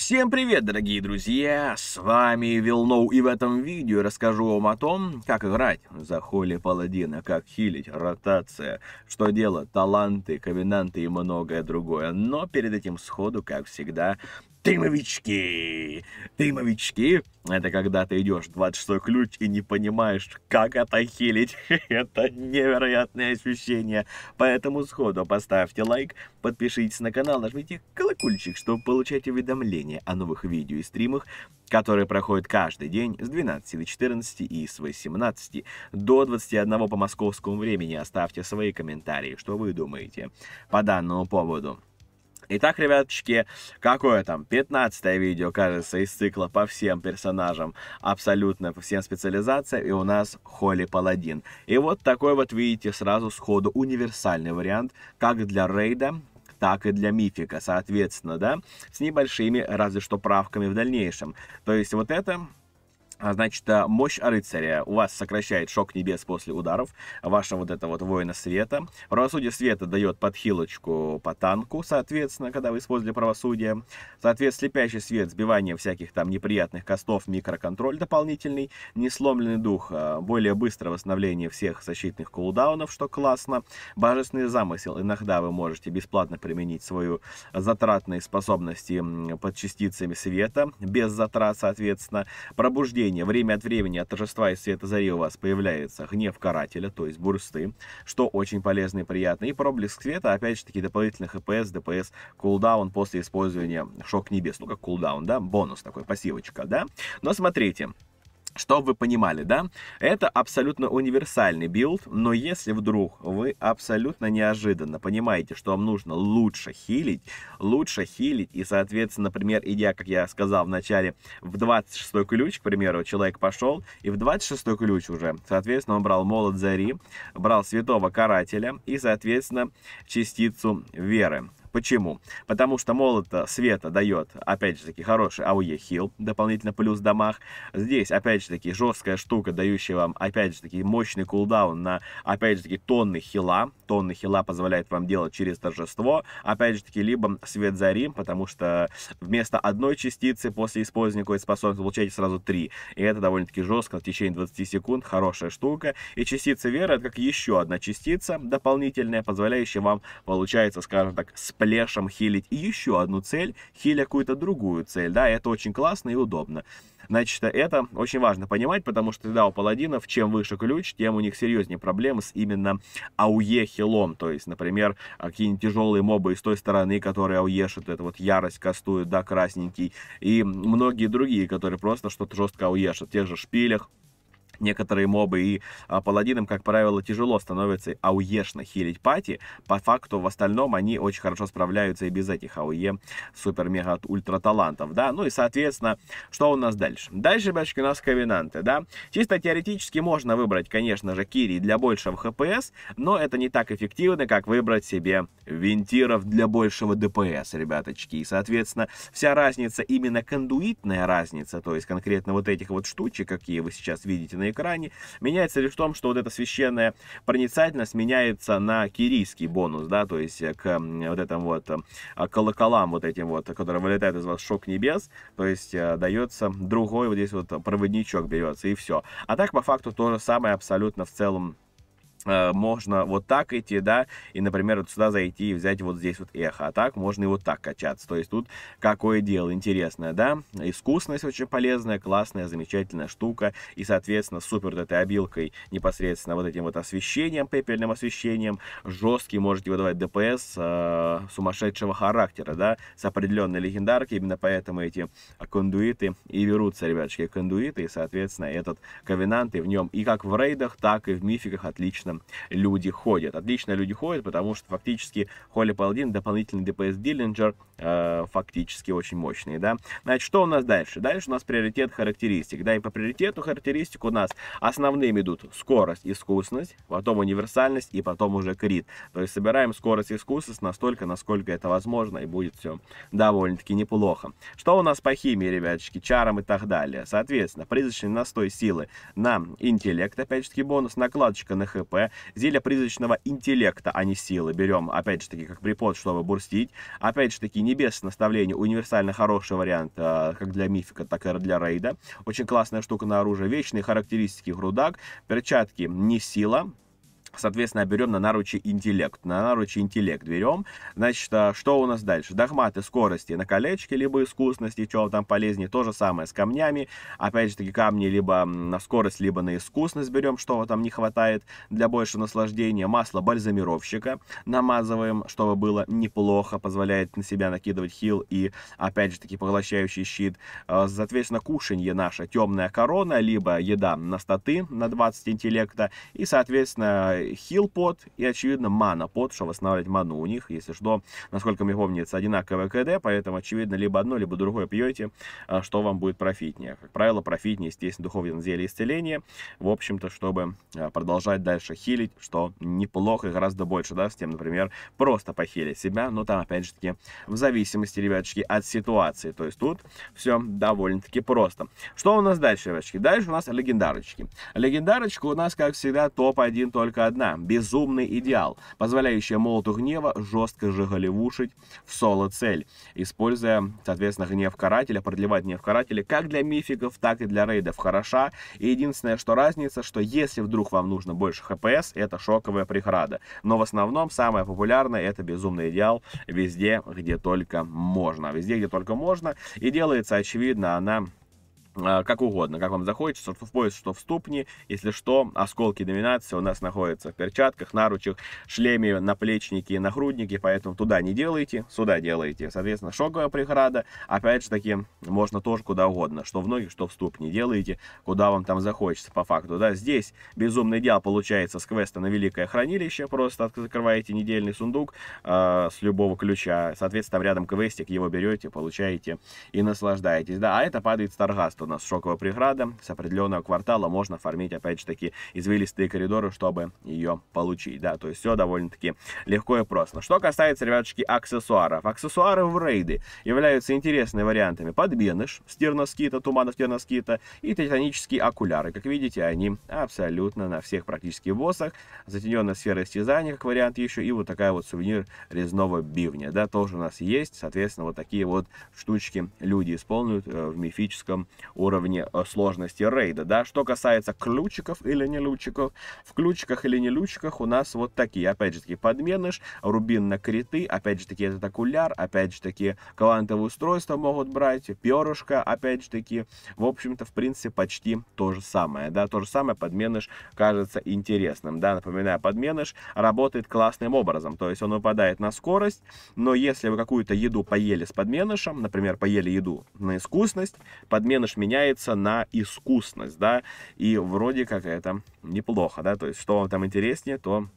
Всем привет, дорогие друзья! С вами Вилноу и в этом видео я расскажу вам о том, как играть за Холли Паладина, как хилить, ротация, что делать, таланты, ковенанты и многое другое. Но перед этим сходу, как всегда, дымовички. Дымовички — это когда ты идешь 26 ключ и не понимаешь, как это хилить. это невероятное ощущение. Поэтому сходу поставьте лайк, подпишитесь на канал, нажмите колокольчик, чтобы получать уведомления о новых видео и стримах, которые проходят каждый день с 12 до 14 и с 18 до 21 по московскому времени. Оставьте свои комментарии, что вы думаете по данному поводу. Итак, ребяточки, какое там 15 видео, кажется, из цикла по всем персонажам, абсолютно по всем специализациям, и у нас Холли Паладин. И вот такой вот, видите, сразу сходу универсальный вариант, как для рейда, так и для мифика, соответственно, да, с небольшими, разве что, правками в дальнейшем. То есть вот это а, значит, э, мощь рыцаря. У вас сокращает шок небес после ударов. Ваша вот эта вот воина света. Правосудие света дает подхилочку по танку, соответственно, когда вы использовали правосудие. Соответственно, слепящий свет, сбивание всяких там неприятных костов, микроконтроль дополнительный. Несломленный дух, э, более быстрое восстановление всех защитных кулдаунов, что классно. Божественный замысел. Иногда вы можете бесплатно применить свою затратные способности под частицами света, без затрат, соответственно. Пробуждение сожалению, время от времени от торжества и света зари у вас появляется гнев карателя, то есть бурсты, что очень полезно и приятно. И проблеск света, опять же таки, дополнительных ЭПС, ДПС, кулдаун после использования шок небес. Ну, как кулдаун, да? Бонус такой, пассивочка, да? Но смотрите, чтобы вы понимали, да, это абсолютно универсальный билд, но если вдруг вы абсолютно неожиданно понимаете, что вам нужно лучше хилить, лучше хилить, и, соответственно, например, идя, как я сказал в начале, в 26 ключ, к примеру, человек пошел, и в 26 ключ уже, соответственно, он брал молот зари, брал святого карателя и, соответственно, частицу веры. Почему? Потому что молота света дает, опять же таки, хороший АУЕ хил, дополнительно плюс домах Здесь, опять же таки, жесткая штука, дающая вам, опять же таки, мощный кулдаун на, опять же таки, тонны хила. Тонны хила позволяет вам делать через торжество, опять же таки, либо свет зари, потому что вместо одной частицы после использования какой-то способности получаете сразу три. И это довольно-таки жестко, в течение 20 секунд, хорошая штука. И частица веры, это как еще одна частица дополнительная, позволяющая вам, получается, скажем так, плешем хилить и еще одну цель, хиля какую-то другую цель, да, это очень классно и удобно. Значит, это очень важно понимать, потому что тогда у паладинов, чем выше ключ, тем у них серьезнее проблемы с именно АУЕ хилом, то есть, например, а, какие-нибудь тяжелые мобы с той стороны, которые АУЕшат, это вот ярость кастуют, да, красненький, и многие другие, которые просто что-то жестко АУЕшат, в тех же шпилях, некоторые мобы, и а, паладинам, как правило, тяжело становится ауешно хилить пати. По факту в остальном они очень хорошо справляются и без этих ауе супер-мега-ультра-талантов, да. Ну и, соответственно, что у нас дальше? Дальше, бачки, у нас ковенанты, да. Чисто теоретически можно выбрать, конечно же, кири для большего хпс, но это не так эффективно, как выбрать себе винтиров для большего ДПС, ребяточки. И, соответственно, вся разница, именно кондуитная разница, то есть конкретно вот этих вот штучек, какие вы сейчас видите на экране. Меняется лишь в том, что вот эта священная проницательность меняется на кирийский бонус, да, то есть э, к вот этому вот э, а, колоколам вот этим вот, которые вылетают из вас шок небес, то есть э, дается другой вот здесь вот проводничок берется и все. А так по факту то же самое абсолютно в целом Э, можно вот так идти, да, и, например, вот сюда зайти и взять вот здесь вот эхо, а так можно и вот так качаться, то есть тут какое дело интересное, да, искусность очень полезная, классная, замечательная штука, и, соответственно, супер вот этой обилкой, непосредственно вот этим вот освещением, пепельным освещением, жесткий можете выдавать ДПС э, сумасшедшего характера, да, с определенной легендарки, именно поэтому эти кондуиты и берутся, ребяточки, кондуиты, и, соответственно, этот ковенант, и в нем и как в рейдах, так и в мификах отлично отлично люди ходят. Отлично люди ходят, потому что фактически Холли Паладин, дополнительный ДПС Диллинджер, э, фактически очень мощный, да. Значит, что у нас дальше? Дальше у нас приоритет характеристик, да, и по приоритету характеристик у нас основными идут скорость, искусность, потом универсальность и потом уже крит. То есть собираем скорость и искусность настолько, насколько это возможно, и будет все довольно-таки неплохо. Что у нас по химии, ребяточки, чарам и так далее? Соответственно, призрачный настой силы на интеллект, опять же таки бонус, накладочка на хп, первое. Зелье призрачного интеллекта, а не силы. Берем, опять же таки, как припод чтобы бурстить. Опять же таки, небесное наставление. Универсально хороший вариант, э, как для мифика, так и для рейда. Очень классная штука на оружие. Вечные характеристики грудак. Перчатки не сила. Соответственно, берем на наручи интеллект. На наручи интеллект берем. Значит, а, что у нас дальше? Догматы скорости на колечке, либо искусности, чего там полезнее. То же самое с камнями. Опять же таки, камни либо на скорость, либо на искусность берем, что там не хватает для большего наслаждения. Масло бальзамировщика намазываем, чтобы было неплохо. Позволяет на себя накидывать хил и, опять же таки, поглощающий щит. А, соответственно, кушанье наше темная корона, либо еда на статы на 20 интеллекта. И, соответственно, Хил под и, очевидно, мана под, чтобы восстанавливать ману у них. Если что, насколько мне помнится, одинаковое КД, поэтому, очевидно, либо одно, либо другое пьете, а, что вам будет профитнее. Как правило, профитнее, естественно, духовное зелье исцеления, в общем-то, чтобы а, продолжать дальше хилить, что неплохо и гораздо больше да. С тем, например, просто похилить себя, но там, опять же таки, в зависимости, ребяточки, от ситуации. То есть тут все довольно-таки просто. Что у нас дальше, ребяточки? Дальше у нас легендарочки. Легендарочка у нас, как всегда, топ-1 только одна – безумный идеал, позволяющая молоту гнева жестко же голливушить в соло-цель, используя, соответственно, гнев карателя, продлевать гнев карателя как для мификов, так и для рейдов хороша. И единственное, что разница, что если вдруг вам нужно больше хпс, это шоковая преграда. Но в основном самое популярное – это безумный идеал везде, где только можно. Везде, где только можно. И делается, очевидно, она Э, как угодно, как вам захочется, что в пояс, что в ступни. Если что, осколки доминации у нас находятся в перчатках, наручах, шлеме, наплечники, нагрудники, поэтому туда не делайте, сюда делайте. Соответственно, шоковая преграда, опять же таки, можно тоже куда угодно, что в ноги, что в ступни делайте, куда вам там захочется по факту. Да, здесь безумный идеал получается с квеста на Великое Хранилище, просто закрываете недельный сундук э, с любого ключа, соответственно, там рядом квестик, его берете, получаете и наслаждаетесь. Да, а это падает Старгаст что у нас шоковая преграда. С определенного квартала можно фармить, опять же таки, извилистые коридоры, чтобы ее получить. Да, то есть все довольно-таки легко и просто. Что касается, ребятушки, аксессуаров. Аксессуары в рейды являются интересными вариантами. Подбеныш с терноскита, туманов терноскита и титанические окуляры. Как видите, они абсолютно на всех практически боссах. Затененная сфера истязания, как вариант еще, и вот такая вот сувенир резного бивня. Да, тоже у нас есть, соответственно, вот такие вот штучки люди исполняют э, в мифическом уровне э, сложности рейда, да. Что касается ключиков или не лючиков, в ключиках или не лючиках у нас вот такие, опять же таки, подменыш, рубин на криты, опять же таки, этот окуляр, опять же таки, квантовые устройства могут брать, перышко, опять же таки, в общем-то, в принципе, почти то же самое, да, то же самое подменыш кажется интересным, да, напоминаю, подменыш работает классным образом, то есть он выпадает на скорость, но если вы какую-то еду поели с подменышем, например, поели еду на искусность, подменыш меняется на искусность, да, и вроде как это неплохо, да, то есть что вам там интереснее, то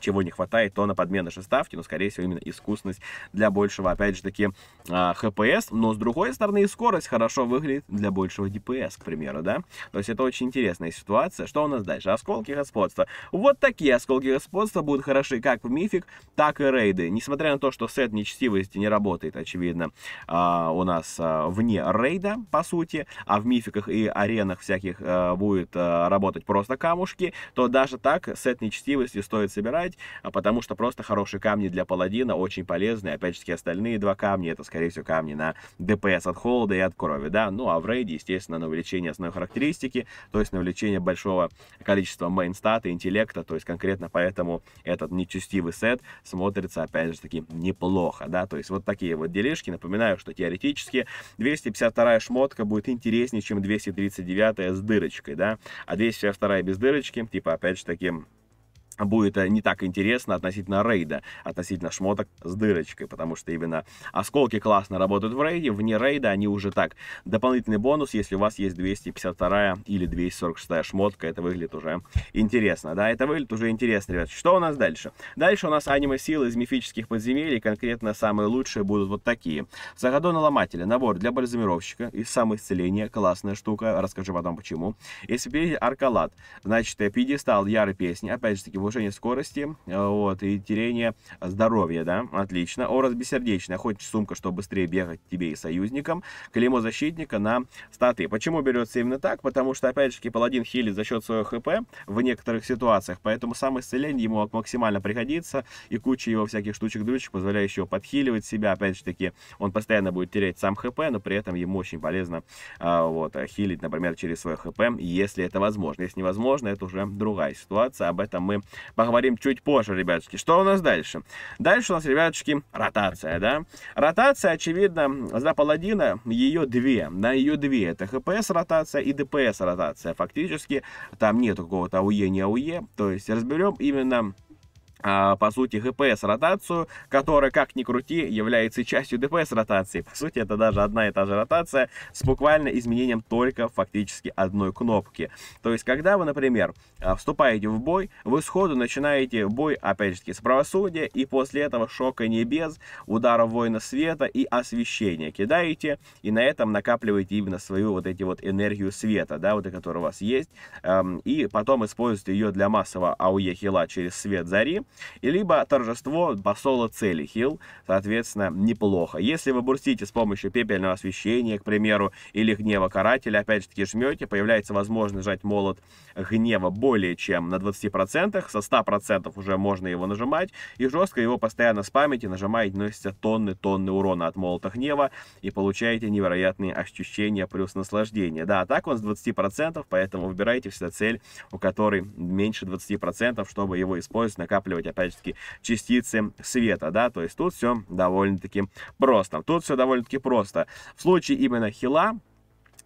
чего не хватает, то на подмены же ставки, но, скорее всего, именно искусность для большего, опять же таки, а, ХПС, но, с другой стороны, и скорость хорошо выглядит для большего ДПС, к примеру, да, то есть это очень интересная ситуация, что у нас дальше, осколки господства, вот такие осколки господства будут хороши как в мифик, так и рейды, несмотря на то, что сет нечестивости не работает, очевидно, а, у нас а, вне рейда, по сути, а в мификах и аренах всяких будет работать просто камушки, то даже так сет нечестивости стоит собирать, брать, а потому что просто хорошие камни для паладина очень полезны. Опять же, остальные два камня, это, скорее всего, камни на ДПС от холода и от крови, да. Ну, а в рейде, естественно, на увеличение основной характеристики, то есть на увеличение большого количества мейнстата, интеллекта, то есть конкретно поэтому этот нечестивый сет смотрится, опять же таки, неплохо, да. То есть вот такие вот делишки. Напоминаю, что теоретически 252 шмотка будет интереснее, чем 239 с дырочкой, да. А 252 без дырочки, типа, опять же таки, будет э, не так интересно относительно рейда, относительно шмоток с дырочкой, потому что именно осколки классно работают в рейде, вне рейда они уже так. Дополнительный бонус, если у вас есть 252 или 246 шмотка, это выглядит уже интересно, да, это выглядит уже интересно, ребят. Что у нас дальше? Дальше у нас аниме-силы из мифических подземелий, конкретно самые лучшие будут вот такие. Заходона ломателя, набор для бальзамировщика и самоисцеления, классная штука, расскажу потом почему. SCP Аркалат, значит, э, пьедестал Яры Песни, опять же таки, вы повышение скорости, э, вот, и терение здоровья, да, отлично. Орос бессердечный, хоть сумка, чтобы быстрее бегать тебе и союзникам. Клеймо защитника на статы. Почему берется именно так? Потому что, опять же, паладин хилит за счет своего хп в некоторых ситуациях, поэтому сам исцеление ему максимально пригодится, и куча его всяких штучек-дрючек, позволяющего подхиливать себя, опять же таки, он постоянно будет терять сам хп, но при этом ему очень полезно, э, вот, э, хилить, например, через свое хп, если это возможно. Если невозможно, это уже другая ситуация, об этом мы поговорим чуть позже, ребятушки. Что у нас дальше? Дальше у нас, ребятушки, ротация, да? Ротация, очевидно, за паладина ее две, на ее две. Это ХПС-ротация и ДПС-ротация. Фактически там нет какого-то АУЕ, не АУЕ. То есть разберем именно а, по сути, ГПС-ротацию, которая, как ни крути, является частью ДПС-ротации. По сути, это даже одна и та же ротация с буквально изменением только фактически одной кнопки. То есть, когда вы, например, а, вступаете в бой, вы сходу начинаете бой, опять же, с правосудия, и после этого шока небес, удара воина света и освещения кидаете, и на этом накапливаете именно свою вот эти вот энергию света, да, вот которая у вас есть, эм, и потом используете ее для массового ауе хила через свет зари, и либо торжество басола цели хил, соответственно, неплохо. Если вы бурстите с помощью пепельного освещения, к примеру, или гнева карателя, опять же таки жмете, появляется возможность жать молот гнева более чем на 20%, со 100% уже можно его нажимать, и жестко его постоянно спамите, нажимаете, носите тонны-тонны урона от молота гнева, и получаете невероятные ощущения плюс наслаждение. Да, а так он с 20%, поэтому выбирайте всегда цель, у которой меньше 20%, чтобы его использовать, накапливать анализировать, опять же таки, частицы света, да, то есть тут все довольно-таки просто. Тут все довольно-таки просто. В случае именно Хила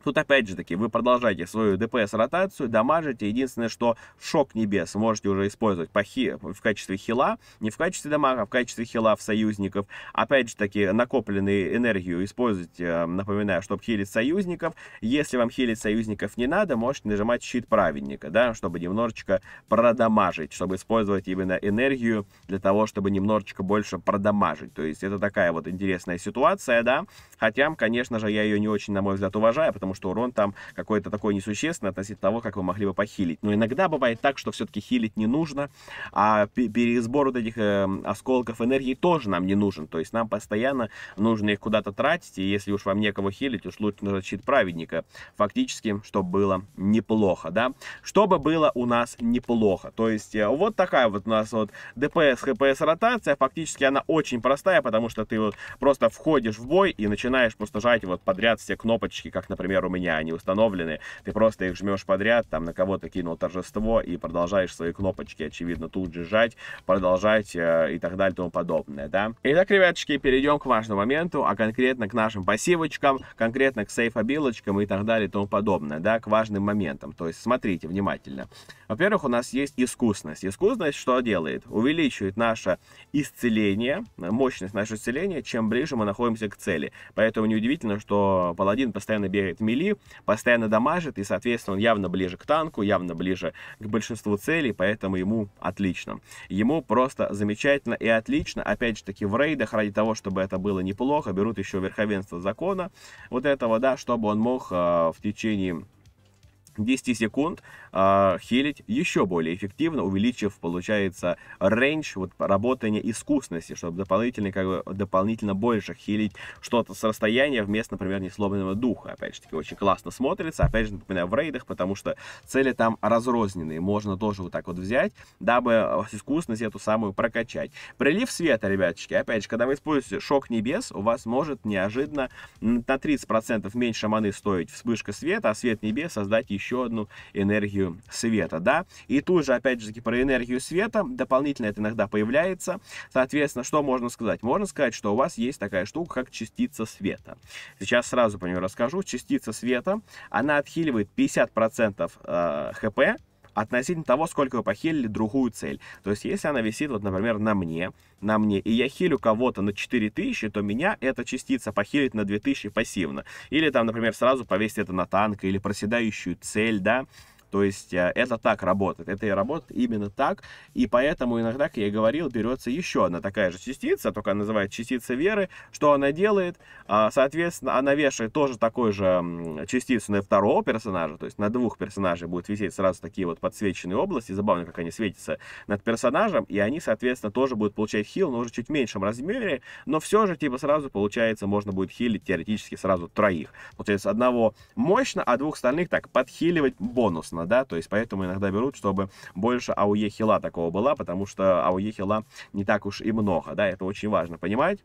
ну, Тут опять же таки вы продолжаете свою ДПС-ротацию, дамажите. Единственное, что шок небес можете уже использовать по хи, в качестве хила, не в качестве дамага, а в качестве хила в союзников. Опять же таки накопленную энергию используйте, э, напоминаю, чтобы хилить союзников. Если вам хилить союзников не надо, можете нажимать щит праведника, да, чтобы немножечко продамажить, чтобы использовать именно энергию для того, чтобы немножечко больше продамажить. То есть это такая вот интересная ситуация, да. Хотя, конечно же, я ее не очень, на мой взгляд, уважаю, потому что урон там какой-то такой несущественный относительно того, как вы могли бы похилить. Но иногда бывает так, что все-таки хилить не нужно, а пересбор вот этих э, осколков энергии тоже нам не нужен. То есть нам постоянно нужно их куда-то тратить, и если уж вам некого хилить, уж лучше нужно щит праведника. Фактически, чтобы было неплохо, да? Чтобы было у нас неплохо. То есть э, вот такая вот у нас вот ДПС, ХПС ротация, фактически она очень простая, потому что ты вот просто входишь в бой и начинаешь просто жать вот подряд все кнопочки, как, например, например, у меня они установлены, ты просто их жмешь подряд, там на кого-то кинул торжество и продолжаешь свои кнопочки, очевидно, тут же жать, продолжать э, и так далее и тому подобное, да. Итак, ребяточки, перейдем к важному моменту, а конкретно к нашим пассивочкам, конкретно к сейфобилочкам и так далее и тому подобное, да, к важным моментам. То есть смотрите внимательно. Во-первых, у нас есть искусность. Искусность что делает? Увеличивает наше исцеление, мощность нашего исцеления, чем ближе мы находимся к цели. Поэтому неудивительно, что паладин постоянно бегает мимо вели, постоянно дамажит, и, соответственно, он явно ближе к танку, явно ближе к большинству целей, поэтому ему отлично. Ему просто замечательно и отлично, опять же таки, в рейдах, ради того, чтобы это было неплохо, берут еще верховенство закона, вот этого, да, чтобы он мог э, в течение 10 секунд э, хилить еще более эффективно, увеличив, получается, рейндж вот, работания искусности, чтобы дополнительно, как бы, дополнительно больше хилить что-то с расстояния вместо, например, несломленного духа. Опять же таки, очень классно смотрится, опять же, напоминаю, в рейдах, потому что цели там разрозненные, можно тоже вот так вот взять, дабы э, искусность эту самую прокачать. Прилив света, ребяточки, опять же, когда вы используете шок небес, у вас может неожиданно на 30% меньше маны стоить вспышка света, а свет небес создать еще еще одну энергию света, да. И тут же, опять же таки, про энергию света дополнительно это иногда появляется. Соответственно, что можно сказать? Можно сказать, что у вас есть такая штука, как частица света. Сейчас сразу по нее расскажу. Частица света, она отхиливает 50% э, хп относительно того, сколько вы похилили другую цель. То есть, если она висит, вот, например, на мне, на мне, и я хилю кого-то на 4000, то меня эта частица похилит на 2000 пассивно. Или там, например, сразу повесить это на танк или проседающую цель, да, то есть э, это так работает, это и работает именно так, и поэтому иногда, как я и говорил, берется еще одна такая же частица, только она называет частица веры, что она делает, а, соответственно, она вешает тоже такой же частицу на второго персонажа, то есть на двух персонажей будут висеть сразу такие вот подсвеченные области, забавно, как они светятся над персонажем, и они, соответственно, тоже будут получать хил, но уже чуть в меньшем размере, но все же, типа, сразу получается, можно будет хилить теоретически сразу троих. то есть одного мощно, а двух остальных так подхиливать бонусно сделано, да, то есть поэтому иногда берут, чтобы больше ауе хила такого была, потому что ауе хила не так уж и много, да, это очень важно понимать.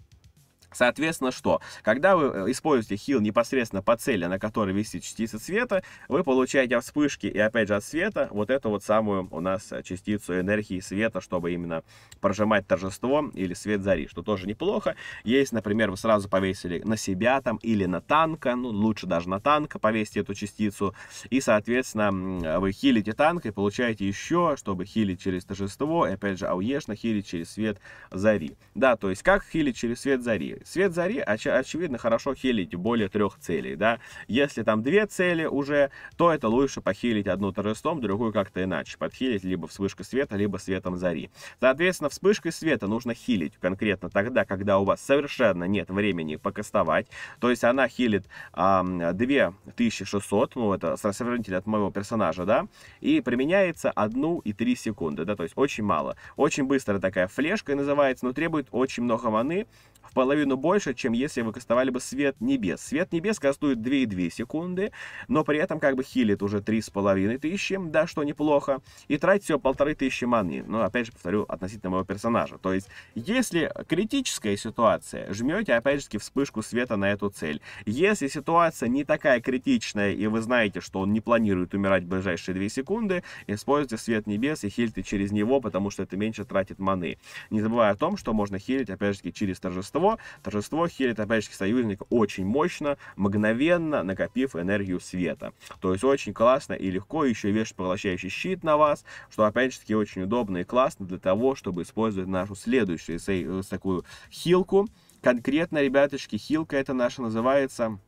Соответственно, что? Когда вы э, используете хил непосредственно по цели, на которой висит частица света, вы получаете от вспышки и опять же от света вот эту вот самую у нас э, частицу энергии света, чтобы именно прожимать торжество или свет зари, что тоже неплохо. Есть, например, вы сразу повесили на себя там или на танка, ну лучше даже на танка повесить эту частицу, и, соответственно, э, вы хилите танк и получаете еще, чтобы хилить через торжество, и опять же ауешно хилить через свет зари. Да, то есть как хилить через свет зари? Свет зари, оч очевидно, хорошо хилить более трех целей, да. Если там две цели уже, то это лучше похилить одну торжеством, другую как-то иначе. Подхилить либо вспышкой света, либо светом зари. Соответственно, вспышкой света нужно хилить конкретно тогда, когда у вас совершенно нет времени покастовать. То есть она хилит а, 2600, ну это сравнитель от моего персонажа, да, и применяется и 1,3 секунды, да, то есть очень мало. Очень быстрая такая флешка называется, но требует очень много маны, в половину наполовину больше, чем если вы кастовали бы свет небес. Свет небес кастует 2,2 секунды, но при этом как бы хилит уже тысячи, да, что неплохо, и тратит всего полторы тысячи маны. Но опять же повторю, относительно моего персонажа. То есть, если критическая ситуация, жмете опять же вспышку света на эту цель. Если ситуация не такая критичная, и вы знаете, что он не планирует умирать в ближайшие 2 секунды, используйте свет небес и хильте через него, потому что это меньше тратит маны. Не забывая о том, что можно хилить, опять же, через торжество, Торжество хилит опять-таки союзника очень мощно, мгновенно накопив энергию света. То есть очень классно и легко еще вешать поглощающий щит на вас, что опять-таки же очень удобно и классно для того, чтобы использовать нашу следующую э, такую хилку. Конкретно, ребяточки, хилка это наша называется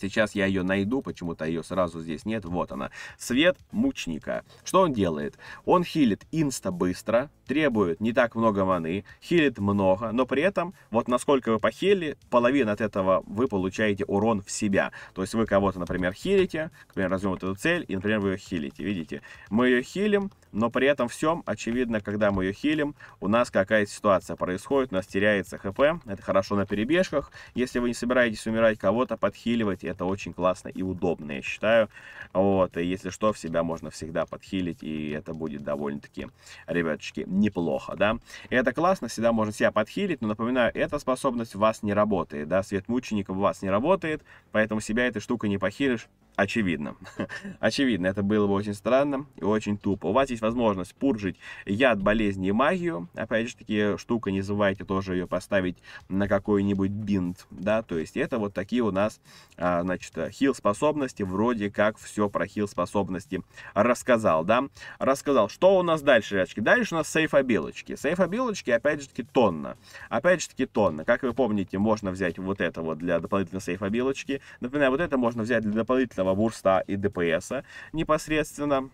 Сейчас я ее найду, почему-то ее сразу здесь нет. Вот она. Свет мучника. Что он делает? Он хилит инста быстро, требует не так много маны, хилит много, но при этом, вот насколько вы похили, половина от этого вы получаете урон в себя. То есть вы кого-то, например, хилите, к примеру, возьмем вот эту цель, и, например, вы ее хилите. Видите? Мы ее хилим, но при этом всем, очевидно, когда мы ее хилим, у нас какая-то ситуация происходит, у нас теряется хп, это хорошо на перебежках. Если вы не собираетесь умирать, кого-то подхиливать, это очень классно и удобно, я считаю. Вот, и если что, в себя можно всегда подхилить, и это будет довольно-таки, ребяточки, неплохо, да. И это классно, всегда можно себя подхилить, но, напоминаю, эта способность у вас не работает, да, свет мученика у вас не работает, поэтому себя этой штукой не похилишь, Очевидно. Очевидно, это было бы очень странно и очень тупо. У вас есть возможность пуржить яд, болезни и магию. Опять же таки, штука, не забывайте тоже ее поставить на какой-нибудь бинт, да, то есть это вот такие у нас, а, значит, хил-способности, вроде как все про хил-способности рассказал, да. Рассказал, что у нас дальше, ребяточки? Дальше у нас сейфобилочки сейфобилочки опять же таки, тонна. Опять же таки, тонна. Как вы помните, можно взять вот это вот для дополнительной сейфобилочки например вот это можно взять для дополнительного этого бурста и ДПСа непосредственно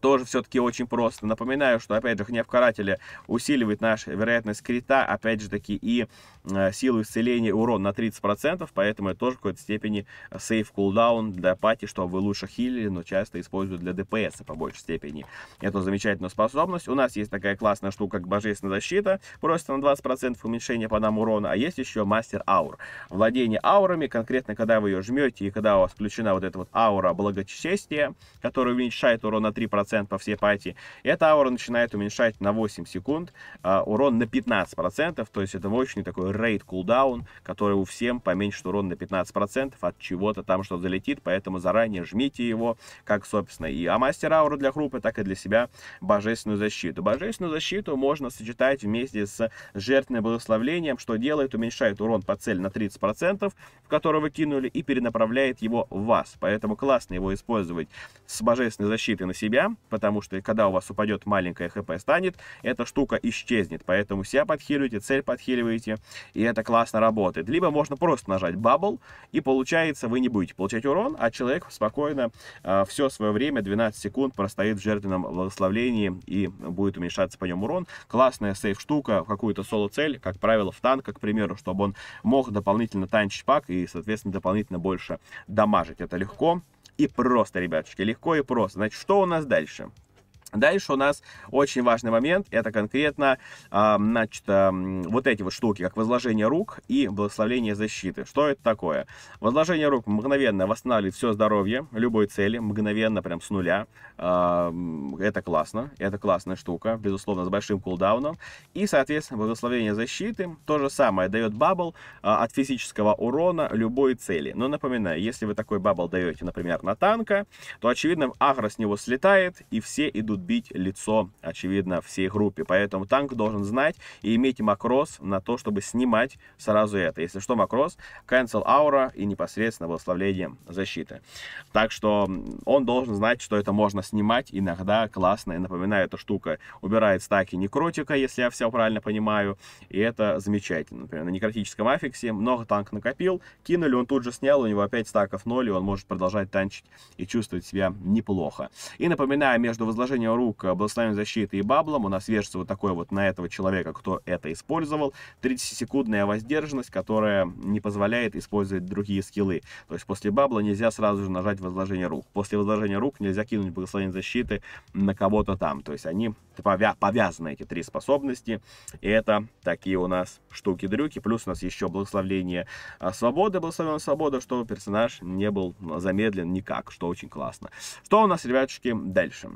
тоже все-таки очень просто. Напоминаю, что, опять же, гнев карателя усиливает нашу вероятность крита, опять же таки, и э, силу исцеления урон на 30%, поэтому это тоже в какой-то степени сейф кулдаун для пати, чтобы вы лучше хилили, но часто используют для ДПС по большей степени. Это замечательная способность. У нас есть такая классная штука, как божественная защита, просто на 20% уменьшение по нам урона, а есть еще мастер аур. Владение аурами, конкретно когда вы ее жмете и когда у вас включена вот эта вот аура благочестия, которая уменьшает урон на 3%, 10% по всей пати. И эта аура начинает уменьшать на 8 секунд э, урон на 15%, то есть это мощный такой рейд кулдаун, который у всем поменьше урон на 15% от чего-то там, что залетит, поэтому заранее жмите его, как, собственно, и а мастер ауру для группы, так и для себя божественную защиту. Божественную защиту можно сочетать вместе с жертвенным благословлением, что делает, уменьшает урон по цели на 30%, в который вы кинули, и перенаправляет его в вас. Поэтому классно его использовать с божественной защитой на себя, потому что когда у вас упадет маленькое хп станет, эта штука исчезнет. Поэтому себя подхиливаете, цель подхиливаете, и это классно работает. Либо можно просто нажать бабл, и получается вы не будете получать урон, а человек спокойно э, а, все свое время, 12 секунд, простоит в жертвенном благословлении и будет уменьшаться по нему урон. Классная сейф штука в какую-то соло-цель, как правило, в танк, к примеру, чтобы он мог дополнительно танчить пак и, соответственно, дополнительно больше дамажить. Это легко и просто, ребятушки, легко и просто. Значит, что у нас дальше? Дальше у нас очень важный момент, это конкретно, значит, вот эти вот штуки, как возложение рук и благословление защиты. Что это такое? Возложение рук мгновенно восстанавливает все здоровье любой цели, мгновенно, прям с нуля. Это классно, это классная штука, безусловно, с большим кулдауном. И, соответственно, благословение защиты, то же самое, дает бабл а, от физического урона любой цели. Но напоминаю, если вы такой бабл даете, например, на танка, то, очевидно, агро с него слетает, и все идут будут бить лицо, очевидно, всей группе. Поэтому танк должен знать и иметь макрос на то, чтобы снимать сразу это. Если что, макрос, cancel аура и непосредственно восславление защиты. Так что он должен знать, что это можно снимать. Иногда классно, и напоминаю, эта штука убирает стаки некротика, если я все правильно понимаю. И это замечательно. Например, на некротическом аффиксе много танк накопил, кинули, он тут же снял, у него опять стаков ноль, и он может продолжать танчить и чувствовать себя неплохо. И напоминаю, между возложением уровня рук, благословение защиты и баблом. У нас вешается вот такой вот на этого человека, кто это использовал. 30-секундная воздержанность, которая не позволяет использовать другие скиллы. То есть после бабла нельзя сразу же нажать возложение рук. После возложения рук нельзя кинуть благословение защиты на кого-то там. То есть они повя повязаны, эти три способности. И это такие у нас штуки-дрюки. Плюс у нас еще благословление а, свободы, благословенная свобода, что персонаж не был ну, замедлен никак, что очень классно. Что у нас, ребятушки, дальше?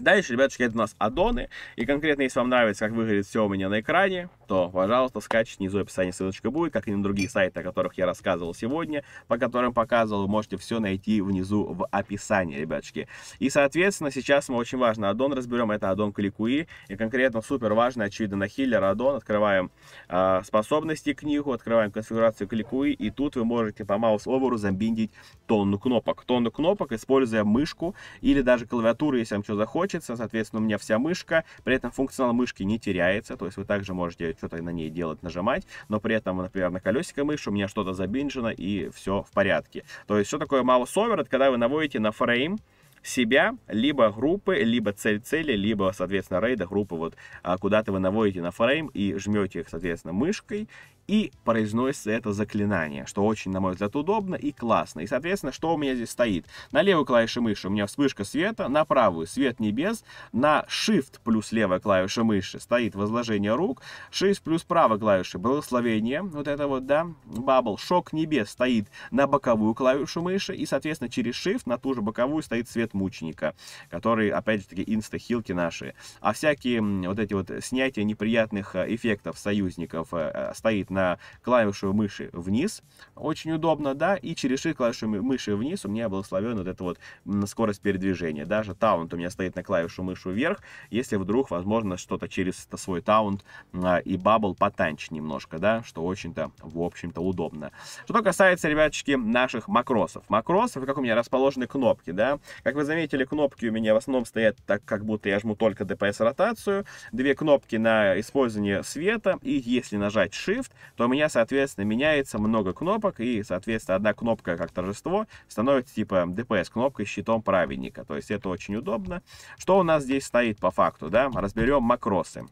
Дальше, ребятушки, это у нас аддоны. И конкретно, если вам нравится, как выглядит все у меня на экране, то, пожалуйста, скачивайте. Внизу в описании ссылочка будет, как и на другие сайты, о которых я рассказывал сегодня, по которым показывал. можете все найти внизу в описании, ребятушки. И, соответственно, сейчас мы очень важно аддон разберем. Это аддон Кликуи. И конкретно супер важный очевидно, на хиллер аддон. Открываем э, способности книгу, открываем конфигурацию Кликуи. И тут вы можете по маус-оверу забиндить тонну кнопок. Тонну кнопок, используя мышку или даже клавиатуру, если вам что захочется. Соответственно, у меня вся мышка. При этом функционал мышки не теряется. То есть вы также можете что-то на ней делать, нажимать, но при этом, например, на колесико мыши у меня что-то забинжено и все в порядке. То есть, что такое mouse over? Это когда вы наводите на фрейм, себя, либо группы, либо цель цели, либо, соответственно, рейда группы, вот а куда-то вы наводите на фрейм и жмете их, соответственно, мышкой, и произносится это заклинание, что очень, на мой взгляд, удобно и классно. И, соответственно, что у меня здесь стоит? На левую клавишу мыши у меня вспышка света, на правую свет небес, на Shift плюс левая клавиша мыши стоит возложение рук, Shift плюс правая клавиша благословение, вот это вот, да, бабл, шок небес стоит на боковую клавишу мыши, и, соответственно, через Shift на ту же боковую стоит свет мученика, который, опять же таки, инстахилки наши. А всякие вот эти вот снятия неприятных э, эффектов союзников э, э, стоит на на клавишу мыши вниз, очень удобно, да, и через shift клавишу мыши вниз у меня благословен вот эта вот скорость передвижения. Даже таунт у меня стоит на клавишу мыши вверх, если вдруг, возможно, что-то через свой таунт а, и бабл потанчить немножко, да, что очень-то, в общем-то, удобно. Что касается, ребяточки, наших макросов. Макросов, как у меня расположены кнопки, да, как вы заметили, кнопки у меня в основном стоят так, как будто я жму только DPS-ротацию, две кнопки на использование света, и если нажать Shift, то у меня, соответственно, меняется много кнопок, и, соответственно, одна кнопка как торжество становится типа DPS кнопкой щитом праведника. То есть это очень удобно. Что у нас здесь стоит по факту, да? Разберем макросы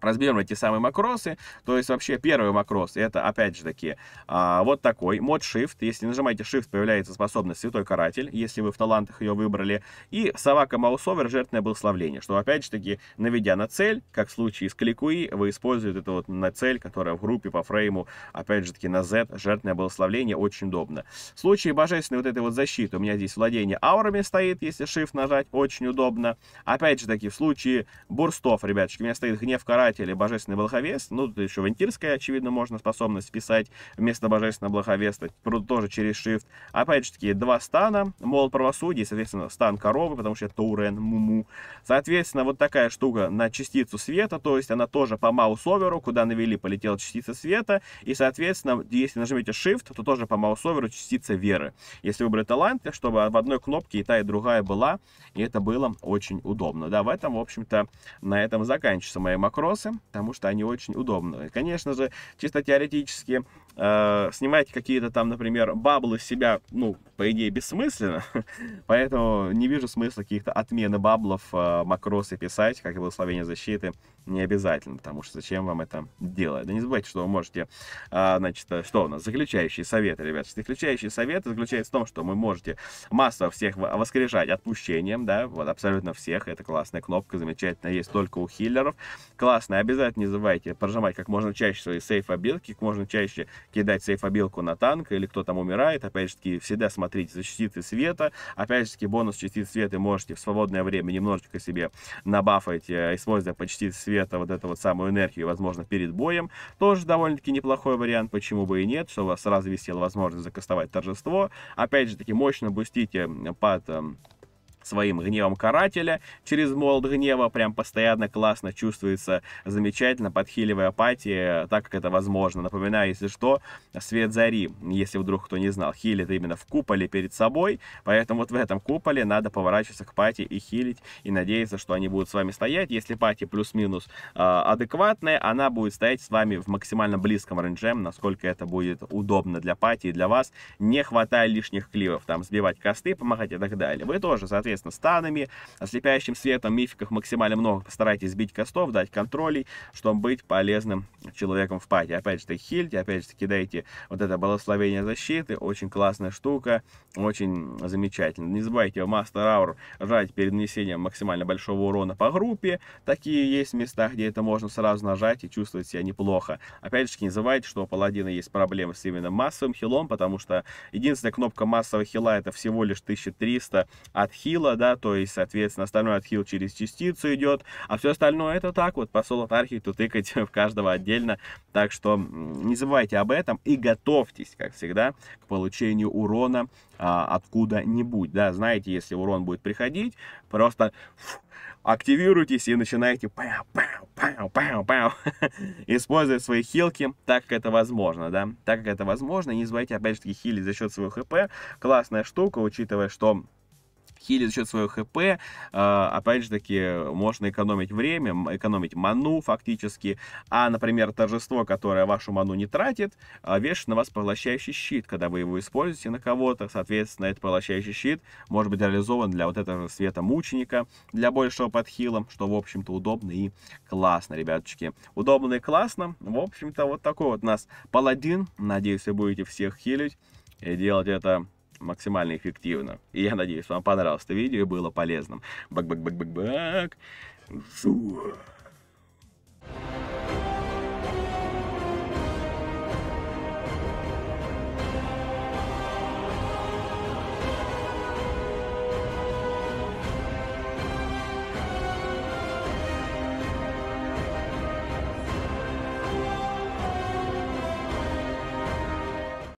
разберем эти самые макросы. То есть вообще первый макрос, это опять же таки а, вот такой, мод Shift. Если нажимаете Shift, появляется способность Святой Каратель, если вы в талантах ее выбрали. И Савака Маусовер, жертвенное благословление, что опять же таки, наведя на цель, как в случае с Кликуи, вы используете это вот на цель, которая в группе по фрейму, опять же таки на Z, жертвенное благословление, очень удобно. В случае божественной вот этой вот защиты, у меня здесь владение аурами стоит, если Shift нажать, очень удобно. Опять же таки, в случае бурстов, ребяточки, у меня стоит гнев каратель, писать или божественный благовест, ну, еще вентирская, очевидно, можно способность писать вместо божественного благовеста, тоже через shift. Опять же таки, два стана, мол, правосудие, соответственно, стан коровы, потому что это Таурен, Муму. Соответственно, вот такая штука на частицу света, то есть она тоже по маусоверу, куда навели, полетела частица света, и, соответственно, если нажмете shift, то тоже по маусоверу частица веры. Если выбрать талант, чтобы в одной кнопке и та, и другая была, и это было очень удобно. Да, в этом, в общем-то, на этом заканчивается мои макрос вопросы, потому что они очень удобные. Конечно же, чисто теоретически э, снимать какие-то там, например, баблы с себя, ну, по идее, бессмысленно, поэтому не вижу смысла каких-то отмены баблов, э, макросы писать, как и благословение защиты, не обязательно, потому что зачем вам это делать? Да не забывайте, что вы можете, э, значит, э, что у нас, заключающие советы, ребят, заключающие советы заключается в том, что вы можете массово всех воскрешать отпущением, да, вот абсолютно всех, это классная кнопка, замечательная, есть только у хиллеров, классная, обязательно не забывайте прожимать как можно чаще свои сейф-обилки, как можно чаще кидать сейфобилку на танк, или кто там умирает, опять же таки, всегда смотрите за частицы света, опять же таки, бонус частиц света можете в свободное время немножечко себе набафать, э, используя по частиц света вот эту вот самую энергию, возможно, перед боем, тоже довольно-таки неплохой вариант, почему бы и нет, что у вас сразу висела возможность закастовать торжество, опять же таки, мощно бустите под эм, своим гневом карателя через молот гнева. Прям постоянно классно чувствуется, замечательно, подхиливая пати так как это возможно. Напоминаю, если что, свет зари, если вдруг кто не знал, хилит именно в куполе перед собой, поэтому вот в этом куполе надо поворачиваться к пати и хилить, и надеяться, что они будут с вами стоять. Если пати плюс-минус э, адекватная, она будет стоять с вами в максимально близком рейндже, насколько это будет удобно для пати и для вас, не хватая лишних кливов, там, сбивать косты, помогать и так далее. Вы тоже, соответственно, непосредственно станами, ослепляющим светом, мификах максимально много. Постарайтесь сбить костов, дать контролей, чтобы быть полезным человеком в пати. Опять же, таки хильте, опять же, таки кидайте вот это благословение защиты. Очень классная штука, очень замечательно. Не забывайте мастер Master жать перед нанесением максимально большого урона по группе. Такие есть места, где это можно сразу нажать и чувствовать себя неплохо. Опять же, не забывайте, что у паладина есть проблемы с именно массовым хилом, потому что единственная кнопка массового хила это всего лишь 1300 от хила хила, да, то есть, соответственно, остальное от хил через частицу идет, а все остальное это так вот, по соло-тархи тыкать в каждого отдельно, так что не забывайте об этом и готовьтесь, как всегда, к получению урона а, откуда-нибудь, да, знаете, если урон будет приходить, просто активируйтесь и начинаете пау, используя свои хилки так, как это возможно, да, так, как это возможно, не забывайте, опять же таки, хилить за счет своего хп, классная штука, учитывая, что Хили за счет своего ХП, а, опять же таки, можно экономить время, экономить ману фактически, а, например, торжество, которое вашу ману не тратит, а, вешает на вас поглощающий щит, когда вы его используете на кого-то, соответственно, этот поглощающий щит может быть реализован для вот этого света мученика, для большего подхила, что, в общем-то, удобно и классно, ребяточки. Удобно и классно, в общем-то, вот такой вот у нас паладин, надеюсь, вы будете всех хилить и делать это максимально эффективно. И я надеюсь, вам понравилось это видео и было полезным. Бак-бак-бак-бак-бак. Жух.